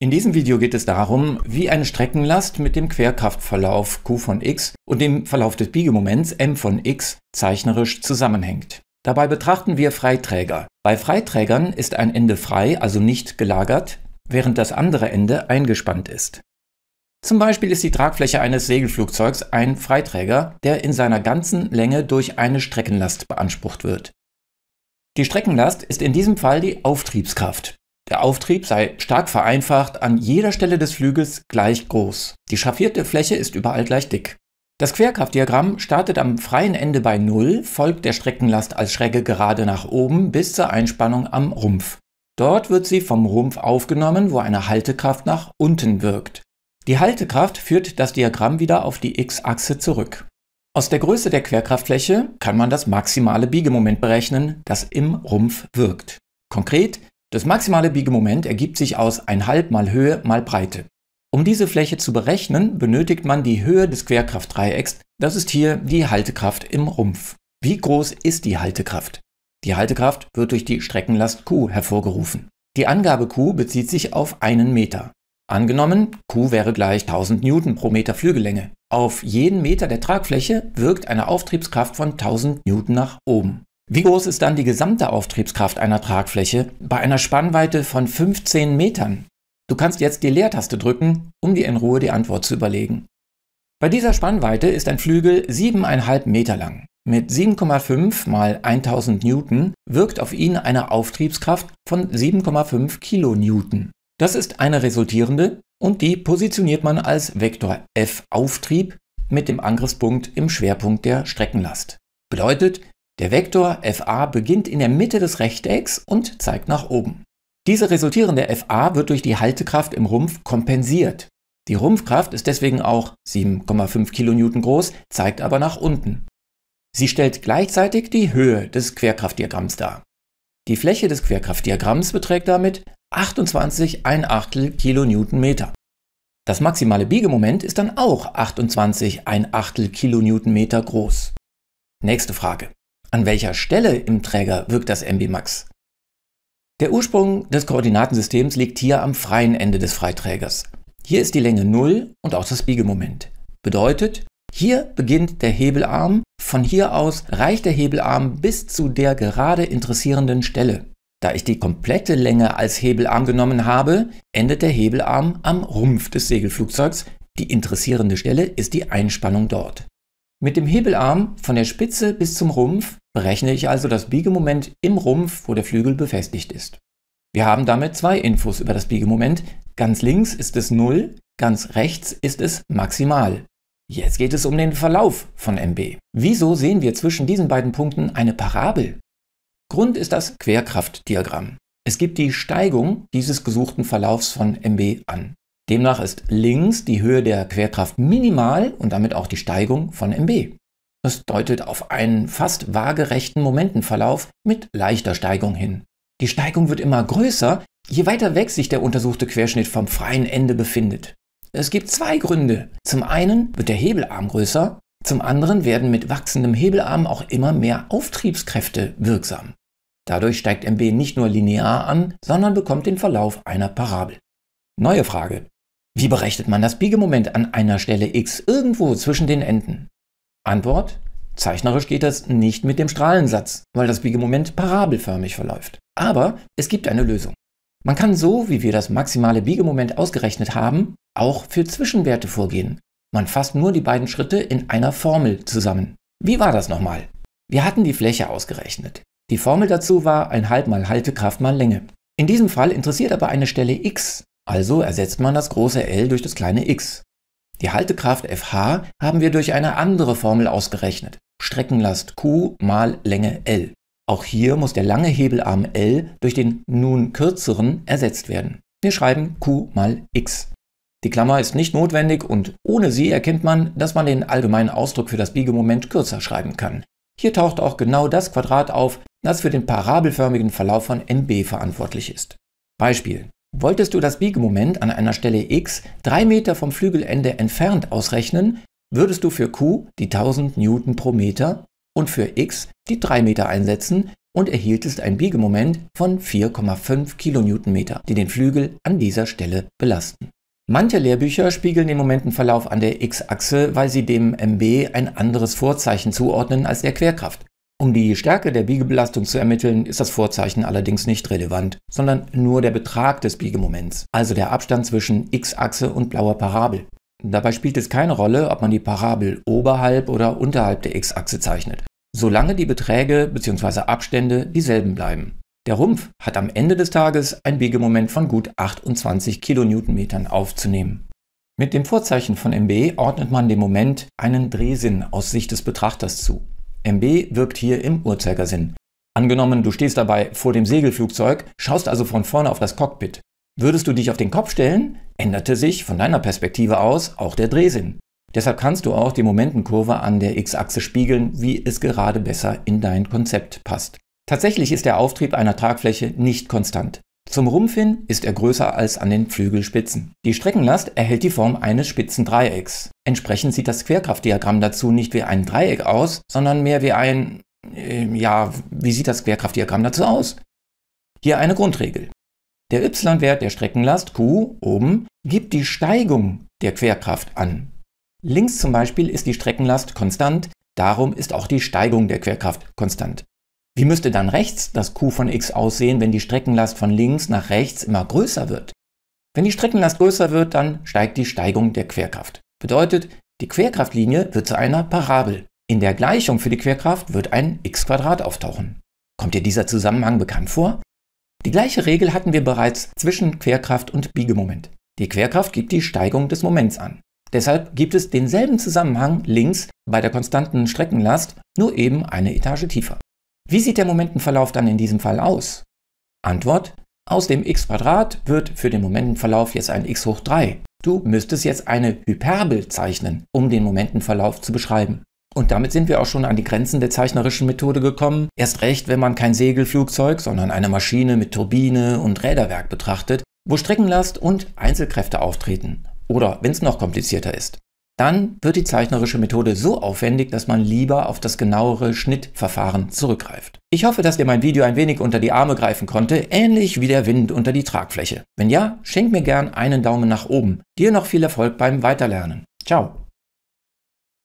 In diesem Video geht es darum, wie eine Streckenlast mit dem Querkraftverlauf Q von x und dem Verlauf des Biegemoments M von x zeichnerisch zusammenhängt. Dabei betrachten wir Freiträger. Bei Freiträgern ist ein Ende frei, also nicht gelagert, während das andere Ende eingespannt ist. Zum Beispiel ist die Tragfläche eines Segelflugzeugs ein Freiträger, der in seiner ganzen Länge durch eine Streckenlast beansprucht wird. Die Streckenlast ist in diesem Fall die Auftriebskraft. Der Auftrieb sei stark vereinfacht an jeder Stelle des Flügels gleich groß. Die schraffierte Fläche ist überall gleich dick. Das Querkraftdiagramm startet am freien Ende bei 0, folgt der Streckenlast als schräge Gerade nach oben bis zur Einspannung am Rumpf. Dort wird sie vom Rumpf aufgenommen, wo eine Haltekraft nach unten wirkt. Die Haltekraft führt das Diagramm wieder auf die x-Achse zurück. Aus der Größe der Querkraftfläche kann man das maximale Biegemoment berechnen, das im Rumpf wirkt. Konkret das maximale Biegemoment ergibt sich aus 1,5 mal Höhe mal Breite. Um diese Fläche zu berechnen, benötigt man die Höhe des Querkraftdreiecks, das ist hier die Haltekraft im Rumpf. Wie groß ist die Haltekraft? Die Haltekraft wird durch die Streckenlast Q hervorgerufen. Die Angabe Q bezieht sich auf einen Meter. Angenommen, Q wäre gleich 1000 Newton pro Meter Flügellänge. Auf jeden Meter der Tragfläche wirkt eine Auftriebskraft von 1000 Newton nach oben. Wie groß ist dann die gesamte Auftriebskraft einer Tragfläche bei einer Spannweite von 15 Metern? Du kannst jetzt die Leertaste drücken, um dir in Ruhe die Antwort zu überlegen. Bei dieser Spannweite ist ein Flügel 7,5 Meter lang. Mit 7,5 mal 1000 Newton wirkt auf ihn eine Auftriebskraft von 7,5 Kilonewton. Das ist eine resultierende und die positioniert man als Vektor F Auftrieb mit dem Angriffspunkt im Schwerpunkt der Streckenlast. Bedeutet, der Vektor fa beginnt in der Mitte des Rechtecks und zeigt nach oben. Diese resultierende fa wird durch die Haltekraft im Rumpf kompensiert. Die Rumpfkraft ist deswegen auch 7,5 kN groß, zeigt aber nach unten. Sie stellt gleichzeitig die Höhe des Querkraftdiagramms dar. Die Fläche des Querkraftdiagramms beträgt damit 28 kNm. Das maximale Biegemoment ist dann auch 28 ein groß. Nächste Frage. An welcher Stelle im Träger wirkt das MBMAX? Der Ursprung des Koordinatensystems liegt hier am freien Ende des Freiträgers. Hier ist die Länge 0 und auch das Biegemoment. Bedeutet, hier beginnt der Hebelarm, von hier aus reicht der Hebelarm bis zu der gerade interessierenden Stelle. Da ich die komplette Länge als Hebelarm genommen habe, endet der Hebelarm am Rumpf des Segelflugzeugs. Die interessierende Stelle ist die Einspannung dort. Mit dem Hebelarm von der Spitze bis zum Rumpf berechne ich also das Biegemoment im Rumpf, wo der Flügel befestigt ist. Wir haben damit zwei Infos über das Biegemoment. Ganz links ist es 0, ganz rechts ist es maximal. Jetzt geht es um den Verlauf von MB. Wieso sehen wir zwischen diesen beiden Punkten eine Parabel? Grund ist das Querkraftdiagramm. Es gibt die Steigung dieses gesuchten Verlaufs von MB an. Demnach ist links die Höhe der Querkraft minimal und damit auch die Steigung von MB. Es deutet auf einen fast waagerechten Momentenverlauf mit leichter Steigung hin. Die Steigung wird immer größer, je weiter weg sich der untersuchte Querschnitt vom freien Ende befindet. Es gibt zwei Gründe. Zum einen wird der Hebelarm größer, zum anderen werden mit wachsendem Hebelarm auch immer mehr Auftriebskräfte wirksam. Dadurch steigt MB nicht nur linear an, sondern bekommt den Verlauf einer Parabel. Neue Frage. Wie berechnet man das Biegemoment an einer Stelle x irgendwo zwischen den Enden? Antwort? Zeichnerisch geht das nicht mit dem Strahlensatz, weil das Biegemoment parabelförmig verläuft. Aber es gibt eine Lösung. Man kann so, wie wir das maximale Biegemoment ausgerechnet haben, auch für Zwischenwerte vorgehen. Man fasst nur die beiden Schritte in einer Formel zusammen. Wie war das nochmal? Wir hatten die Fläche ausgerechnet. Die Formel dazu war 1,5 mal Haltekraft mal Länge. In diesem Fall interessiert aber eine Stelle x, also ersetzt man das große L durch das kleine x. Die Haltekraft Fh haben wir durch eine andere Formel ausgerechnet. Streckenlast Q mal Länge L. Auch hier muss der lange Hebelarm L durch den nun kürzeren ersetzt werden. Wir schreiben Q mal X. Die Klammer ist nicht notwendig und ohne sie erkennt man, dass man den allgemeinen Ausdruck für das Biegemoment kürzer schreiben kann. Hier taucht auch genau das Quadrat auf, das für den parabelförmigen Verlauf von MB verantwortlich ist. Beispiel Wolltest du das Biegemoment an einer Stelle x 3 Meter vom Flügelende entfernt ausrechnen, würdest du für q die 1000 Newton pro Meter und für x die 3 Meter einsetzen und erhieltest ein Biegemoment von 4,5 Kilonewtonmeter, die den Flügel an dieser Stelle belasten. Manche Lehrbücher spiegeln den Momentenverlauf an der x-Achse, weil sie dem mb ein anderes Vorzeichen zuordnen als der Querkraft. Um die Stärke der Biegebelastung zu ermitteln, ist das Vorzeichen allerdings nicht relevant, sondern nur der Betrag des Biegemoments, also der Abstand zwischen x-Achse und blauer Parabel. Dabei spielt es keine Rolle, ob man die Parabel oberhalb oder unterhalb der x-Achse zeichnet, solange die Beträge bzw. Abstände dieselben bleiben. Der Rumpf hat am Ende des Tages ein Biegemoment von gut 28 kN aufzunehmen. Mit dem Vorzeichen von MB ordnet man dem Moment einen Drehsinn aus Sicht des Betrachters zu. MB wirkt hier im Uhrzeigersinn. Angenommen, du stehst dabei vor dem Segelflugzeug, schaust also von vorne auf das Cockpit. Würdest du dich auf den Kopf stellen, änderte sich von deiner Perspektive aus auch der Drehsinn. Deshalb kannst du auch die Momentenkurve an der X-Achse spiegeln, wie es gerade besser in dein Konzept passt. Tatsächlich ist der Auftrieb einer Tragfläche nicht konstant. Zum Rumpf hin ist er größer als an den Flügelspitzen. Die Streckenlast erhält die Form eines spitzen Dreiecks. Entsprechend sieht das Querkraftdiagramm dazu nicht wie ein Dreieck aus, sondern mehr wie ein... Äh, ja, wie sieht das Querkraftdiagramm dazu aus? Hier eine Grundregel. Der y-Wert der Streckenlast Q oben gibt die Steigung der Querkraft an. Links zum Beispiel ist die Streckenlast konstant, darum ist auch die Steigung der Querkraft konstant. Wie müsste dann rechts das Q von x aussehen, wenn die Streckenlast von links nach rechts immer größer wird? Wenn die Streckenlast größer wird, dann steigt die Steigung der Querkraft. Bedeutet, die Querkraftlinie wird zu einer Parabel. In der Gleichung für die Querkraft wird ein x auftauchen. Kommt dir dieser Zusammenhang bekannt vor? Die gleiche Regel hatten wir bereits zwischen Querkraft und Biegemoment. Die Querkraft gibt die Steigung des Moments an. Deshalb gibt es denselben Zusammenhang links bei der konstanten Streckenlast, nur eben eine Etage tiefer. Wie sieht der Momentenverlauf dann in diesem Fall aus? Antwort, aus dem x wird für den Momentenverlauf jetzt ein x hoch 3. Du müsstest jetzt eine Hyperbel zeichnen, um den Momentenverlauf zu beschreiben. Und damit sind wir auch schon an die Grenzen der zeichnerischen Methode gekommen. Erst recht, wenn man kein Segelflugzeug, sondern eine Maschine mit Turbine und Räderwerk betrachtet, wo Streckenlast und Einzelkräfte auftreten. Oder wenn es noch komplizierter ist dann wird die zeichnerische Methode so aufwendig, dass man lieber auf das genauere Schnittverfahren zurückgreift. Ich hoffe, dass dir mein Video ein wenig unter die Arme greifen konnte, ähnlich wie der Wind unter die Tragfläche. Wenn ja, schenk mir gern einen Daumen nach oben. Dir noch viel Erfolg beim Weiterlernen. Ciao!